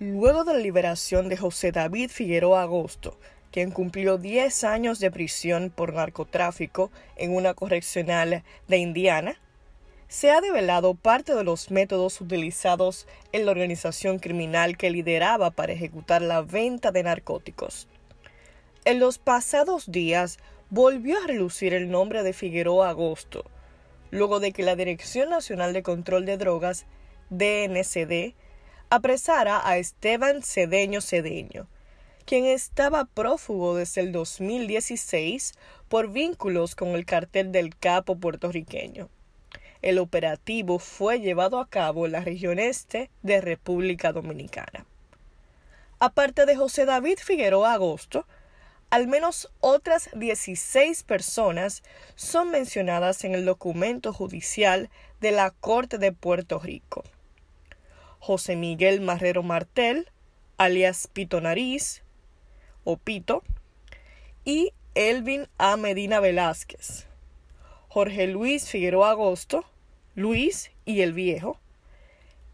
Luego de la liberación de José David Figueroa Agosto, quien cumplió 10 años de prisión por narcotráfico en una correccional de Indiana, se ha develado parte de los métodos utilizados en la organización criminal que lideraba para ejecutar la venta de narcóticos. En los pasados días volvió a relucir el nombre de Figueroa Agosto, luego de que la Dirección Nacional de Control de Drogas, DNCD, apresara a Esteban Cedeño Cedeño, quien estaba prófugo desde el 2016 por vínculos con el cartel del capo puertorriqueño. El operativo fue llevado a cabo en la región este de República Dominicana. Aparte de José David Figueroa Agosto, al menos otras 16 personas son mencionadas en el documento judicial de la Corte de Puerto Rico. José Miguel Marrero Martel, alias Pito Nariz o Pito, y Elvin A. Medina Velázquez, Jorge Luis Figueroa Agosto, Luis y el Viejo,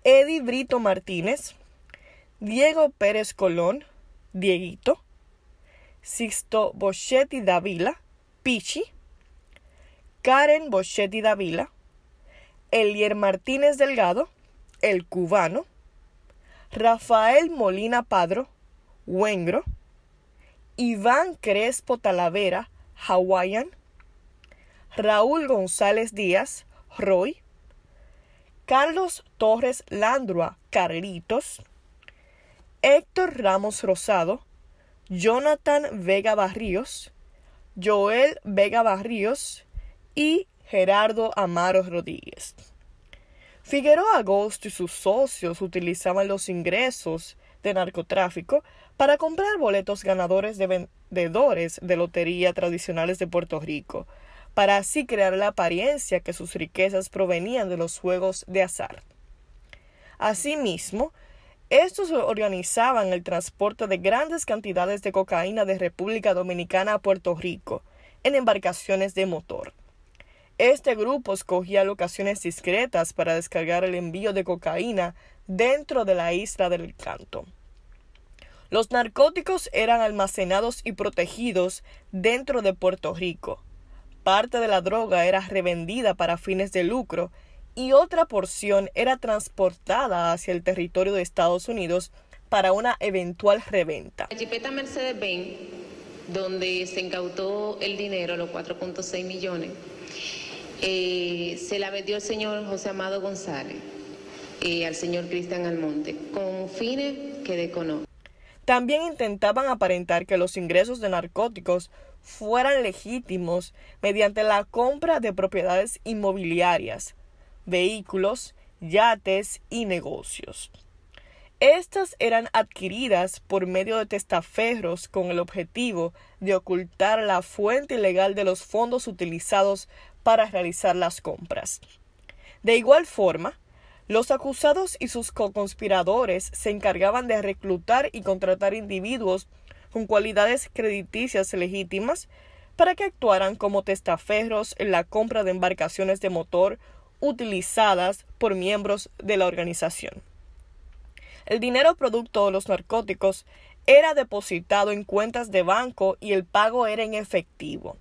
Eddie Brito Martínez, Diego Pérez Colón, Dieguito, Sixto Boschetti Davila, Pichi, Karen Boschetti Davila, Elier Martínez Delgado, el Cubano, Rafael Molina Padro, Wengro, Iván Crespo Talavera, Hawaiian, Raúl González Díaz, Roy, Carlos Torres Landrua, Carlitos, Héctor Ramos Rosado, Jonathan Vega Barrios, Joel Vega Barrios y Gerardo Amaro Rodríguez. Figueroa Agosto y sus socios utilizaban los ingresos de narcotráfico para comprar boletos ganadores de vendedores de lotería tradicionales de Puerto Rico, para así crear la apariencia que sus riquezas provenían de los juegos de azar. Asimismo, estos organizaban el transporte de grandes cantidades de cocaína de República Dominicana a Puerto Rico en embarcaciones de motor. Este grupo escogía locaciones discretas para descargar el envío de cocaína dentro de la isla del canto. Los narcóticos eran almacenados y protegidos dentro de Puerto Rico. Parte de la droga era revendida para fines de lucro y otra porción era transportada hacia el territorio de Estados Unidos para una eventual reventa. La Mercedes-Benz, donde se incautó el dinero, los 4.6 millones, eh, se la vendió el señor José Amado González y eh, al señor Cristian Almonte, con fines que decono. También intentaban aparentar que los ingresos de narcóticos fueran legítimos mediante la compra de propiedades inmobiliarias, vehículos, yates y negocios. Estas eran adquiridas por medio de testaferros con el objetivo de ocultar la fuente ilegal de los fondos utilizados para realizar las compras. De igual forma, los acusados y sus co-conspiradores se encargaban de reclutar y contratar individuos con cualidades crediticias legítimas para que actuaran como testaferros en la compra de embarcaciones de motor utilizadas por miembros de la organización. El dinero producto de los narcóticos era depositado en cuentas de banco y el pago era en efectivo.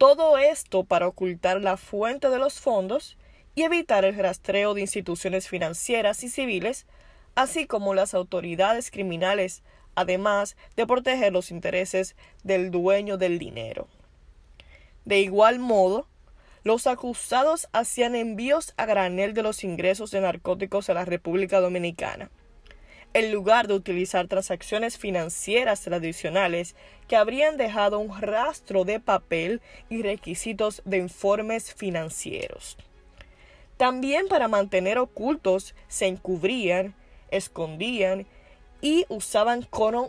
Todo esto para ocultar la fuente de los fondos y evitar el rastreo de instituciones financieras y civiles, así como las autoridades criminales, además de proteger los intereses del dueño del dinero. De igual modo, los acusados hacían envíos a granel de los ingresos de narcóticos a la República Dominicana en lugar de utilizar transacciones financieras tradicionales que habrían dejado un rastro de papel y requisitos de informes financieros. También para mantener ocultos se encubrían, escondían y usaban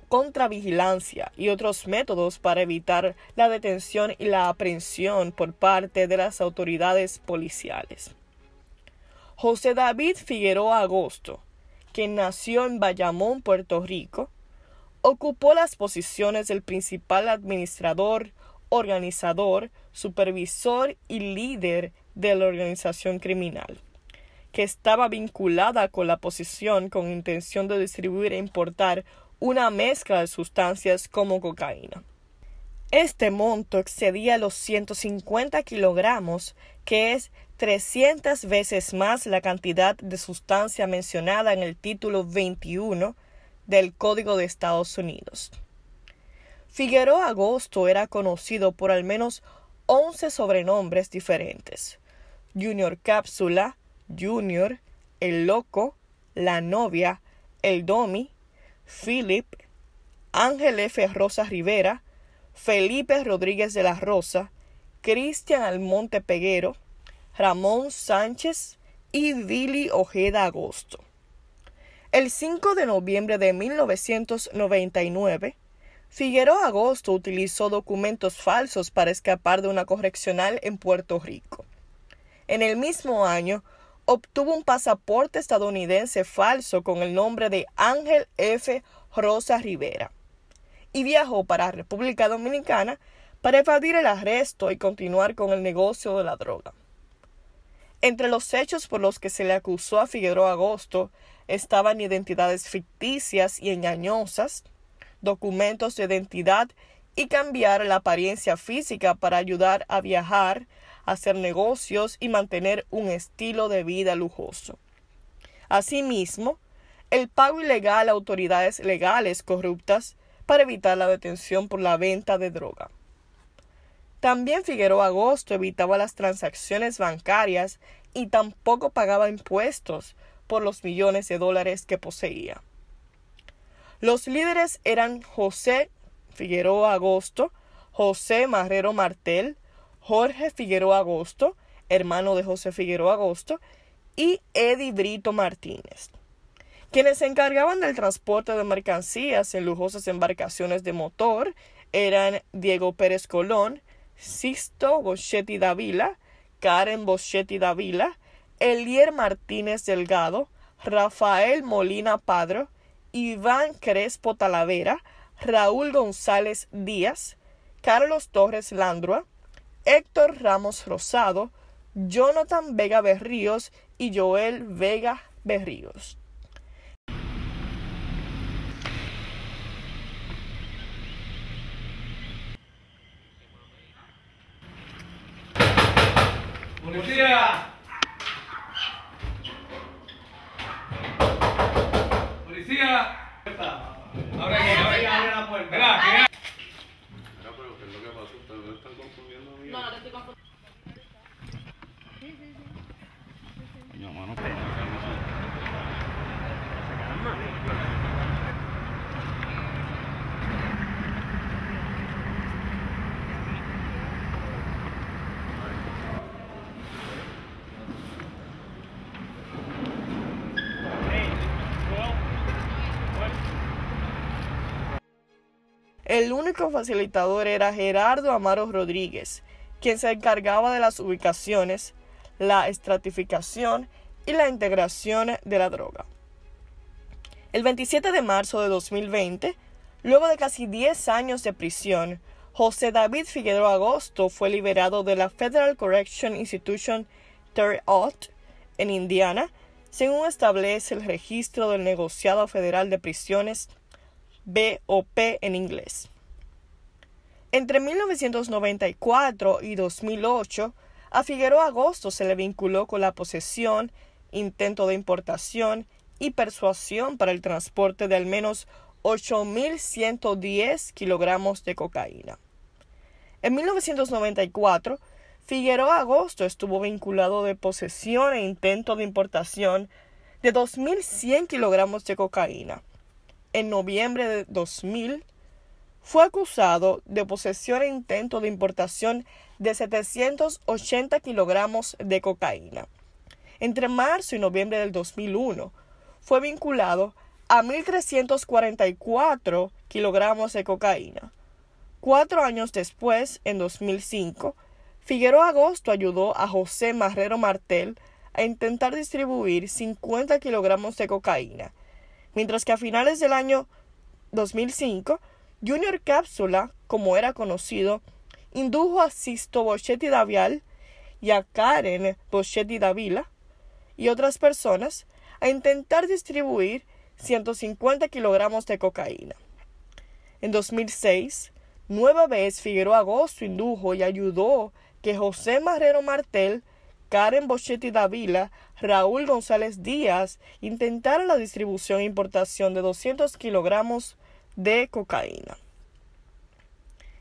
contravigilancia y otros métodos para evitar la detención y la aprehensión por parte de las autoridades policiales. José David Figueroa Agosto que nació en Bayamón, Puerto Rico, ocupó las posiciones del principal administrador, organizador, supervisor y líder de la organización criminal, que estaba vinculada con la posición con intención de distribuir e importar una mezcla de sustancias como cocaína. Este monto excedía los 150 kilogramos, que es 300 veces más la cantidad de sustancia mencionada en el título 21 del Código de Estados Unidos. Figueroa Agosto era conocido por al menos 11 sobrenombres diferentes. Junior Cápsula, Junior, El Loco, La Novia, El Domi, Philip, Ángel F. Rosa Rivera, Felipe Rodríguez de la Rosa, Cristian Almonte Peguero, Ramón Sánchez y Billy Ojeda Agosto. El 5 de noviembre de 1999, Figueroa Agosto utilizó documentos falsos para escapar de una correccional en Puerto Rico. En el mismo año, obtuvo un pasaporte estadounidense falso con el nombre de Ángel F. Rosa Rivera y viajó para República Dominicana para evadir el arresto y continuar con el negocio de la droga. Entre los hechos por los que se le acusó a Figueroa Agosto estaban identidades ficticias y engañosas, documentos de identidad y cambiar la apariencia física para ayudar a viajar, hacer negocios y mantener un estilo de vida lujoso. Asimismo, el pago ilegal a autoridades legales corruptas para evitar la detención por la venta de droga. También Figueroa Agosto evitaba las transacciones bancarias y tampoco pagaba impuestos por los millones de dólares que poseía. Los líderes eran José Figueroa Agosto, José Marrero Martel, Jorge Figueroa Agosto, hermano de José Figueroa Agosto, y Eddie Brito Martínez. Quienes se encargaban del transporte de mercancías en lujosas embarcaciones de motor eran Diego Pérez Colón, Sisto Boschetti Davila, Karen Boschetti Davila, Elier Martínez Delgado, Rafael Molina Padro, Iván Crespo Talavera, Raúl González Díaz, Carlos Torres Landrua, Héctor Ramos Rosado, Jonathan Vega Berríos y Joel Vega Berríos. ¡Policía! ¡Policía! Ahora que abre la puerta. Mira, mira. Mira, pero ¿qué es lo que pasa? ¿Ustedes me están confundiendo No, no te estoy confundiendo. Coño, mano, El único facilitador era Gerardo Amaro Rodríguez, quien se encargaba de las ubicaciones, la estratificación y la integración de la droga. El 27 de marzo de 2020, luego de casi 10 años de prisión, José David Figueroa Agosto fue liberado de la Federal Correction Institution Terre Haute en Indiana, según establece el registro del negociado federal de prisiones BOP en inglés. Entre 1994 y 2008, a Figueroa Agosto se le vinculó con la posesión, intento de importación y persuasión para el transporte de al menos 8.110 kilogramos de cocaína. En 1994, Figueroa Agosto estuvo vinculado de posesión e intento de importación de 2.100 kilogramos de cocaína, en noviembre de 2000, fue acusado de posesión e intento de importación de 780 kilogramos de cocaína. Entre marzo y noviembre del 2001, fue vinculado a 1.344 kilogramos de cocaína. Cuatro años después, en 2005, Figueroa Agosto ayudó a José Marrero Martel a intentar distribuir 50 kilogramos de cocaína mientras que a finales del año 2005, Junior Cápsula, como era conocido, indujo a Sisto Boschetti Davial y a Karen Boschetti Davila y otras personas a intentar distribuir 150 kilogramos de cocaína. En 2006, nueva vez Figueroa Agosto indujo y ayudó que José Marrero Martel Karen Boschetti Davila, Raúl González Díaz intentaron la distribución e importación de 200 kilogramos de cocaína.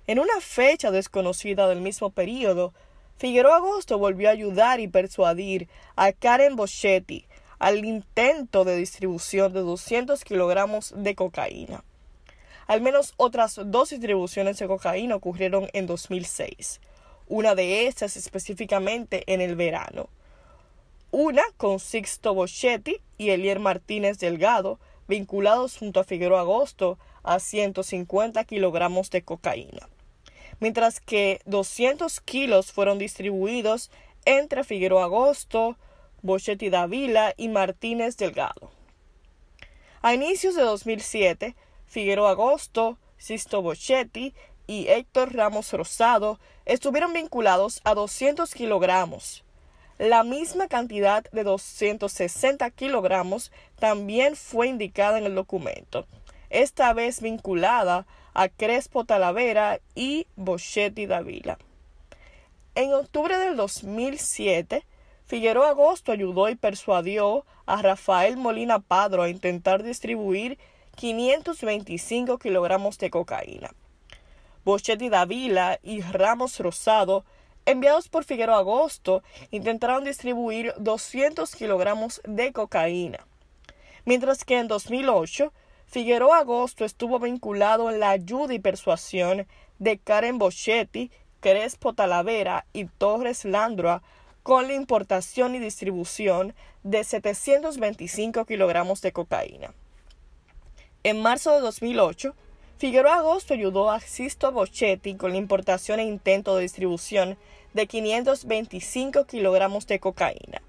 En una fecha desconocida del mismo periodo, Figueroa Agosto volvió a ayudar y persuadir a Karen Boschetti al intento de distribución de 200 kilogramos de cocaína. Al menos otras dos distribuciones de cocaína ocurrieron en 2006 una de estas específicamente en el verano. Una con Sixto Boschetti y Elier Martínez Delgado, vinculados junto a Figueroa Agosto a 150 kilogramos de cocaína, mientras que 200 kilos fueron distribuidos entre Figueroa Agosto, Boschetti Davila y Martínez Delgado. A inicios de 2007, Figueroa Agosto, Sixto Boschetti y Héctor Ramos Rosado estuvieron vinculados a 200 kilogramos. La misma cantidad de 260 kilogramos también fue indicada en el documento, esta vez vinculada a Crespo Talavera y Boschetti Davila. En octubre del 2007, Figueroa Agosto ayudó y persuadió a Rafael Molina Padro a intentar distribuir 525 kilogramos de cocaína. Boschetti Davila y Ramos Rosado, enviados por Figueroa Agosto, intentaron distribuir 200 kilogramos de cocaína. Mientras que en 2008, Figueroa Agosto estuvo vinculado en la ayuda y persuasión de Karen Boschetti, Crespo Talavera y Torres Landroa con la importación y distribución de 725 kilogramos de cocaína. En marzo de 2008, Figueroa Agosto ayudó a Sisto Bochetti con la importación e intento de distribución de 525 kilogramos de cocaína.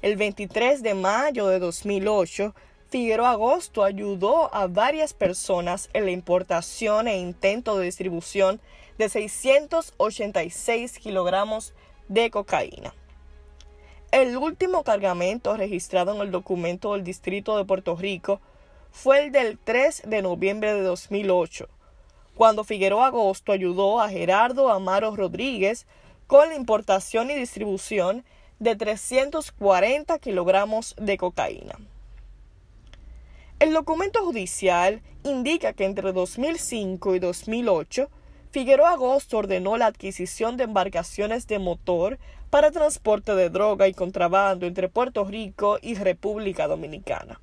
El 23 de mayo de 2008, Figueroa Agosto ayudó a varias personas en la importación e intento de distribución de 686 kilogramos de cocaína. El último cargamento registrado en el documento del Distrito de Puerto Rico fue el del 3 de noviembre de 2008, cuando Figueroa Agosto ayudó a Gerardo Amaro Rodríguez con la importación y distribución de 340 kilogramos de cocaína. El documento judicial indica que entre 2005 y 2008, Figueroa Agosto ordenó la adquisición de embarcaciones de motor para transporte de droga y contrabando entre Puerto Rico y República Dominicana.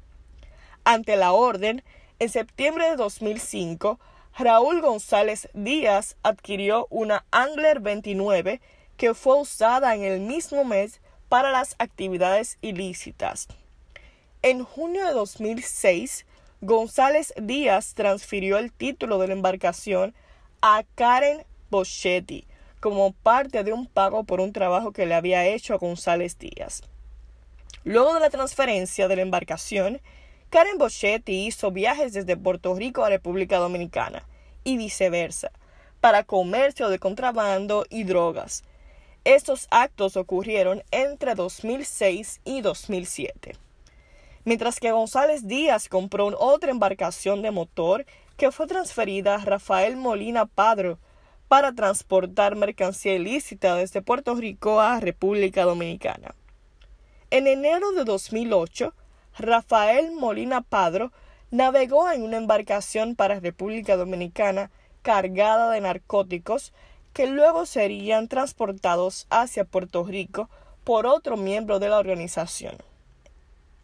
Ante la orden, en septiembre de 2005, Raúl González Díaz adquirió una Angler 29 que fue usada en el mismo mes para las actividades ilícitas. En junio de 2006, González Díaz transfirió el título de la embarcación a Karen Boschetti como parte de un pago por un trabajo que le había hecho a González Díaz. Luego de la transferencia de la embarcación, Karen Boschetti hizo viajes desde Puerto Rico a República Dominicana y viceversa, para comercio de contrabando y drogas. Estos actos ocurrieron entre 2006 y 2007. Mientras que González Díaz compró otra embarcación de motor que fue transferida a Rafael Molina Padro para transportar mercancía ilícita desde Puerto Rico a República Dominicana. En enero de 2008, Rafael Molina Padro navegó en una embarcación para República Dominicana cargada de narcóticos que luego serían transportados hacia Puerto Rico por otro miembro de la organización.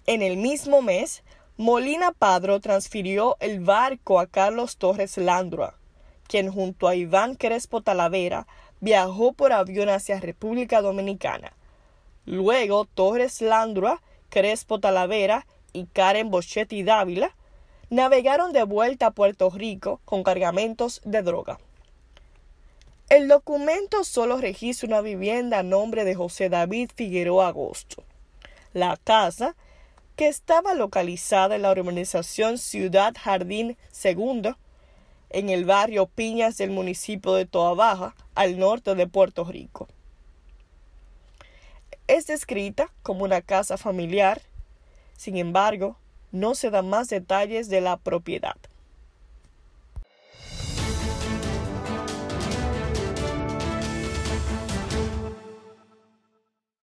En el mismo mes, Molina Padro transfirió el barco a Carlos Torres Landrua, quien junto a Iván Crespo Talavera viajó por avión hacia República Dominicana. Luego Torres Landrua Crespo Talavera y Karen Boschetti Dávila, navegaron de vuelta a Puerto Rico con cargamentos de droga. El documento solo registra una vivienda a nombre de José David Figueroa Agosto. La casa, que estaba localizada en la urbanización Ciudad Jardín II, en el barrio Piñas del municipio de Toa al norte de Puerto Rico. Es descrita como una casa familiar, sin embargo, no se dan más detalles de la propiedad.